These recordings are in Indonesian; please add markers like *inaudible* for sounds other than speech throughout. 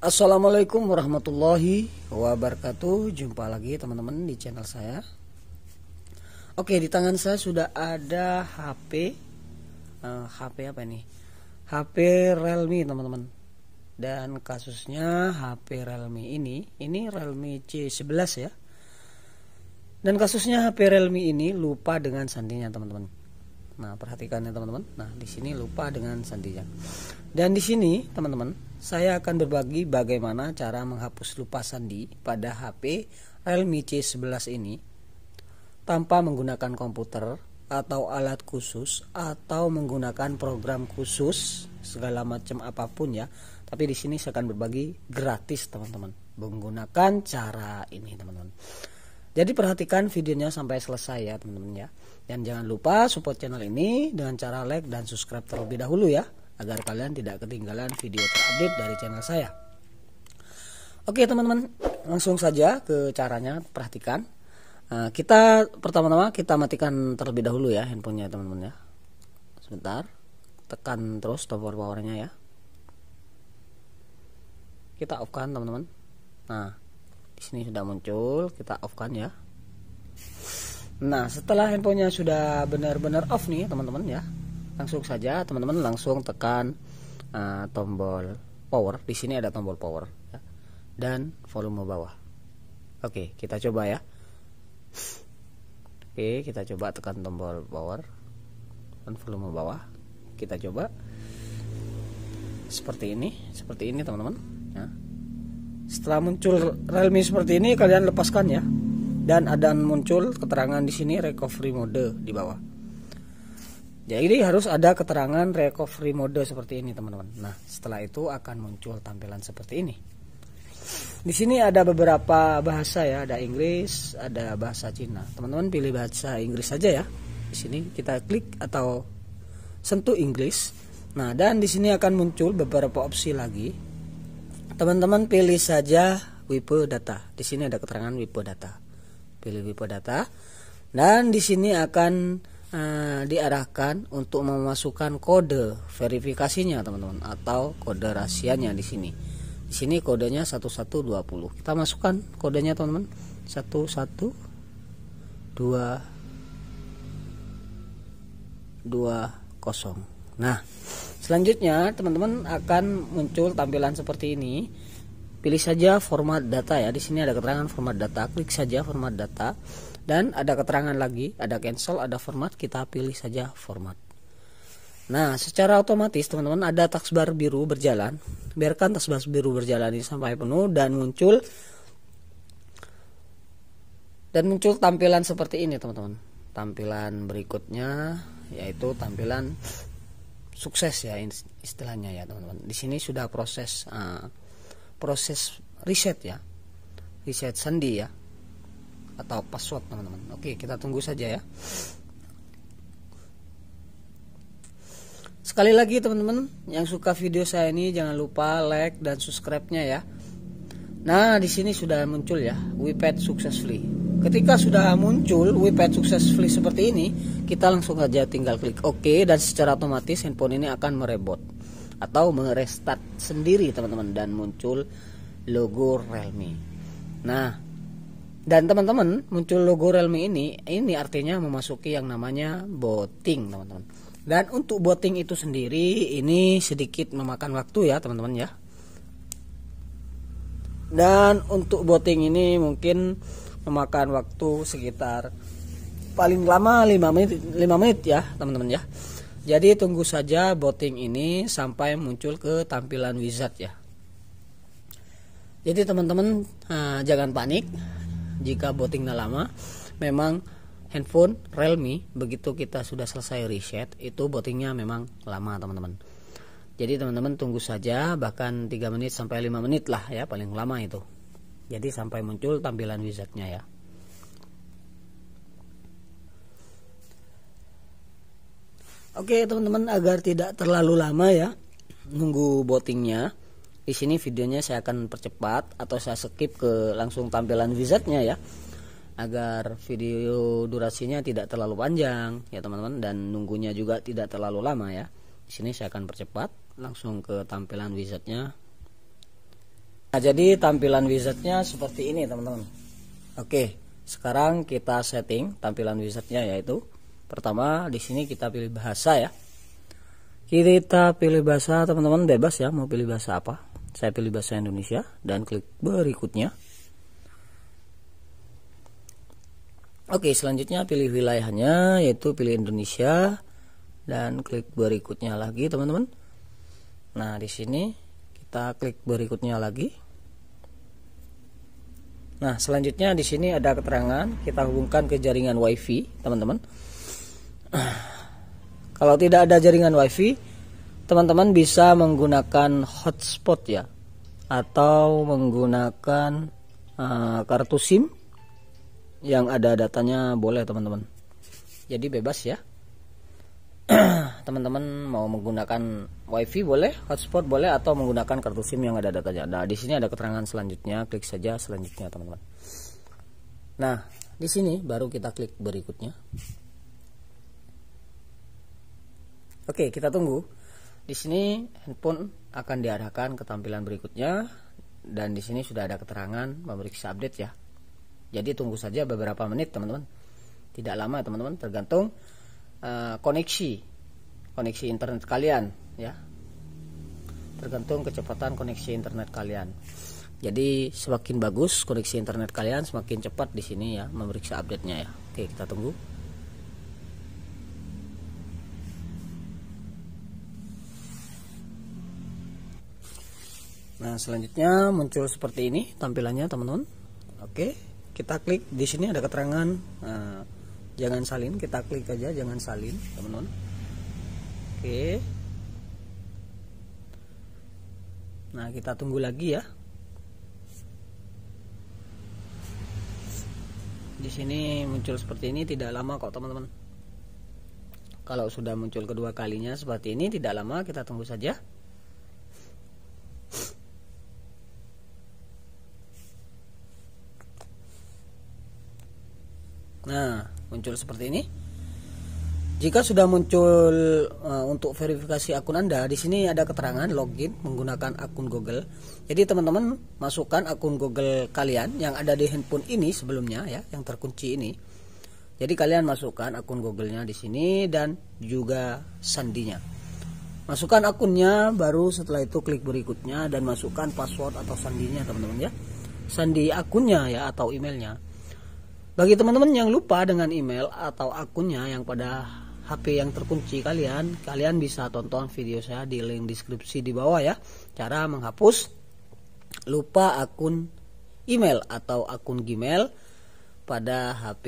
Assalamualaikum warahmatullahi wabarakatuh Jumpa lagi teman-teman di channel saya Oke di tangan saya sudah ada HP uh, eh, HP apa ini HP Realme teman-teman Dan kasusnya HP Realme ini Ini Realme C11 ya Dan kasusnya HP Realme ini lupa dengan sandinya teman-teman Nah, perhatikan ya teman-teman. Nah, di sini lupa dengan sandinya. Dan di sini, teman-teman, saya akan berbagi bagaimana cara menghapus lupa sandi pada HP Realme C11 ini tanpa menggunakan komputer atau alat khusus atau menggunakan program khusus segala macam apapun ya. Tapi di sini saya akan berbagi gratis, teman-teman, menggunakan cara ini, teman-teman. Jadi perhatikan videonya sampai selesai ya, teman-teman ya. Dan jangan lupa support channel ini dengan cara like dan subscribe terlebih dahulu ya, agar kalian tidak ketinggalan video terupdate dari channel saya. Oke teman-teman, langsung saja ke caranya, perhatikan. Eh, kita pertama-tama kita matikan terlebih dahulu ya handphonenya teman-teman ya. Sebentar, tekan terus tombol powernya ya. Kita off kan teman-teman. Nah, di sini sudah muncul, kita off kan ya. Nah, setelah handphonenya sudah benar-benar off nih, teman-teman ya. Langsung saja teman-teman langsung tekan uh, tombol power. Di sini ada tombol power ya. dan volume bawah. Oke, kita coba ya. Oke, kita coba tekan tombol power dan volume bawah. Kita coba seperti ini, seperti ini teman-teman. Ya. setelah muncul Realme seperti ini, kalian lepaskan ya dan ada muncul keterangan di sini recovery mode di bawah. Jadi harus ada keterangan recovery mode seperti ini teman-teman. Nah setelah itu akan muncul tampilan seperti ini. Di sini ada beberapa bahasa ya, ada Inggris, ada bahasa Cina. Teman-teman pilih bahasa Inggris saja ya. Di sini kita klik atau sentuh Inggris. Nah dan di sini akan muncul beberapa opsi lagi. Teman-teman pilih saja wipe data. Di sini ada keterangan wipe data pilih Wipo data dan di sini akan uh, diarahkan untuk memasukkan kode verifikasinya teman-teman atau kode rahasianya di sini di sini kodenya 1120 kita masukkan kodenya teman-teman 1120 nah selanjutnya teman-teman akan muncul tampilan seperti ini Pilih saja format data ya. Di sini ada keterangan format data. Klik saja format data dan ada keterangan lagi, ada cancel, ada format, kita pilih saja format. Nah, secara otomatis teman-teman ada taskbar biru berjalan. Biarkan taskbar biru berjalan ini sampai penuh dan muncul dan muncul tampilan seperti ini, teman-teman. Tampilan berikutnya yaitu tampilan sukses ya istilahnya ya, teman-teman. Di sini sudah proses uh, proses riset ya riset sandi ya atau password teman-teman oke kita tunggu saja ya sekali lagi teman-teman yang suka video saya ini jangan lupa like dan subscribe-nya ya nah di sini sudah muncul ya wipad successfully ketika sudah muncul wipad successfully seperti ini kita langsung saja tinggal klik OK dan secara otomatis handphone ini akan merebot atau merestart sendiri teman-teman dan muncul logo Realme. Nah, dan teman-teman muncul logo Realme ini ini artinya memasuki yang namanya botting teman-teman. Dan untuk botting itu sendiri ini sedikit memakan waktu ya teman-teman ya. Dan untuk botting ini mungkin memakan waktu sekitar paling lama 5 menit 5 menit ya teman-teman ya jadi tunggu saja botting ini sampai muncul ke tampilan wizard ya. Jadi teman-teman jangan panik jika bottingnya lama. Memang handphone Realme begitu kita sudah selesai reset itu bottingnya memang lama teman-teman. Jadi teman-teman tunggu saja bahkan 3 menit sampai 5 menit lah ya paling lama itu. Jadi sampai muncul tampilan wizardnya ya. Oke teman-teman agar tidak terlalu lama ya nunggu botingnya. di sini videonya saya akan percepat atau saya skip ke langsung tampilan wizardnya ya agar video durasinya tidak terlalu panjang ya teman-teman dan nunggunya juga tidak terlalu lama ya di sini saya akan percepat langsung ke tampilan wizardnya nah jadi tampilan wizardnya seperti ini teman-teman oke sekarang kita setting tampilan wizardnya yaitu Pertama di sini kita pilih bahasa ya. Kita pilih bahasa teman-teman bebas ya mau pilih bahasa apa. Saya pilih bahasa Indonesia dan klik berikutnya. Oke, selanjutnya pilih wilayahnya yaitu pilih Indonesia dan klik berikutnya lagi teman-teman. Nah, di sini kita klik berikutnya lagi. Nah, selanjutnya di sini ada keterangan kita hubungkan ke jaringan WiFi, teman-teman. *clears throat* Kalau tidak ada jaringan WiFi, teman-teman bisa menggunakan hotspot ya, atau menggunakan uh, kartu SIM yang ada datanya boleh teman-teman. Jadi bebas ya. *clears throat* teman-teman mau menggunakan WiFi boleh, hotspot boleh, atau menggunakan kartu SIM yang ada datanya. Nah, di sini ada keterangan selanjutnya, klik saja selanjutnya teman-teman. Nah, di sini baru kita klik berikutnya. Oke, kita tunggu. Di sini handphone akan diarahkan ke tampilan berikutnya dan di sini sudah ada keterangan memeriksa update ya. Jadi tunggu saja beberapa menit teman-teman. Tidak lama teman-teman, tergantung uh, koneksi koneksi internet kalian ya. Tergantung kecepatan koneksi internet kalian. Jadi semakin bagus koneksi internet kalian, semakin cepat di sini ya memeriksa update-nya ya. Oke, kita tunggu. Nah, selanjutnya muncul seperti ini tampilannya, teman-teman. Oke, kita klik di sini ada keterangan nah, jangan salin, kita klik aja jangan salin, teman-teman. Oke. Nah, kita tunggu lagi ya. Di sini muncul seperti ini tidak lama kok, teman-teman. Kalau sudah muncul kedua kalinya seperti ini tidak lama, kita tunggu saja. muncul seperti ini. Jika sudah muncul uh, untuk verifikasi akun Anda, di sini ada keterangan login menggunakan akun Google. Jadi teman-teman masukkan akun Google kalian yang ada di handphone ini sebelumnya ya, yang terkunci ini. Jadi kalian masukkan akun Google-nya di sini dan juga sandinya. Masukkan akunnya, baru setelah itu klik berikutnya dan masukkan password atau sandinya teman-teman ya. Sandi akunnya ya atau emailnya. Bagi teman-teman yang lupa dengan email atau akunnya yang pada HP yang terkunci kalian, kalian bisa tonton video saya di link deskripsi di bawah ya. Cara menghapus lupa akun email atau akun Gmail pada HP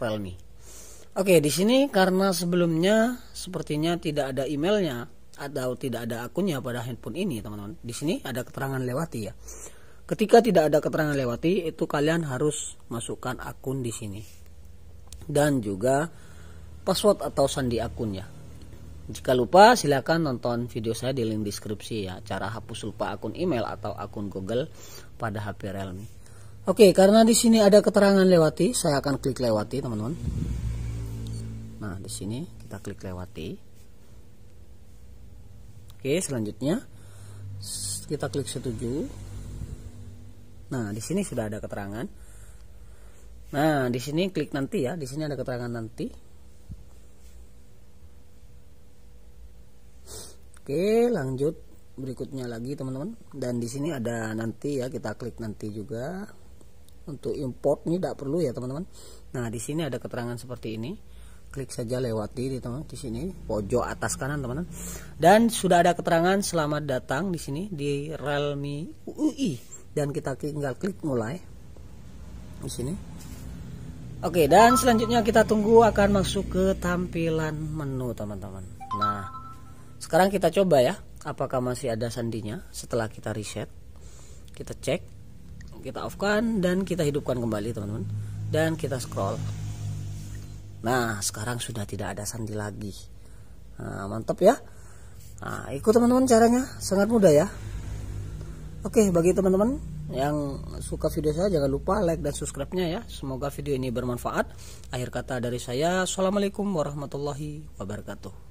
Realme. Oke, di sini karena sebelumnya sepertinya tidak ada emailnya atau tidak ada akunnya pada handphone ini, teman-teman. Di sini ada keterangan lewati ya. Ketika tidak ada keterangan lewati, itu kalian harus masukkan akun di sini. Dan juga password atau sandi akunnya. Jika lupa, silakan nonton video saya di link deskripsi ya, cara hapus lupa akun email atau akun Google pada HP Realme. Oke, karena di sini ada keterangan lewati, saya akan klik lewati, teman-teman. Nah, di sini kita klik lewati. Oke, selanjutnya kita klik setuju. Nah, di sini sudah ada keterangan. Nah, di sini klik nanti ya, di sini ada keterangan nanti. Oke, lanjut berikutnya lagi teman-teman. Dan di sini ada nanti ya, kita klik nanti juga. Untuk import ini tidak perlu ya teman-teman. Nah, di sini ada keterangan seperti ini. Klik saja lewati di teman di sini pojok atas kanan teman-teman. Dan sudah ada keterangan selamat datang di sini di Realme UI dan kita tinggal klik mulai di sini oke dan selanjutnya kita tunggu akan masuk ke tampilan menu teman-teman nah sekarang kita coba ya apakah masih ada sandinya setelah kita reset kita cek kita off kan dan kita hidupkan kembali teman-teman dan kita scroll nah sekarang sudah tidak ada sandi lagi nah, mantap ya nah, ikut teman-teman caranya sangat mudah ya Oke, bagi teman-teman yang suka video saya jangan lupa like dan subscribe-nya ya. Semoga video ini bermanfaat. Akhir kata dari saya, Assalamualaikum warahmatullahi wabarakatuh.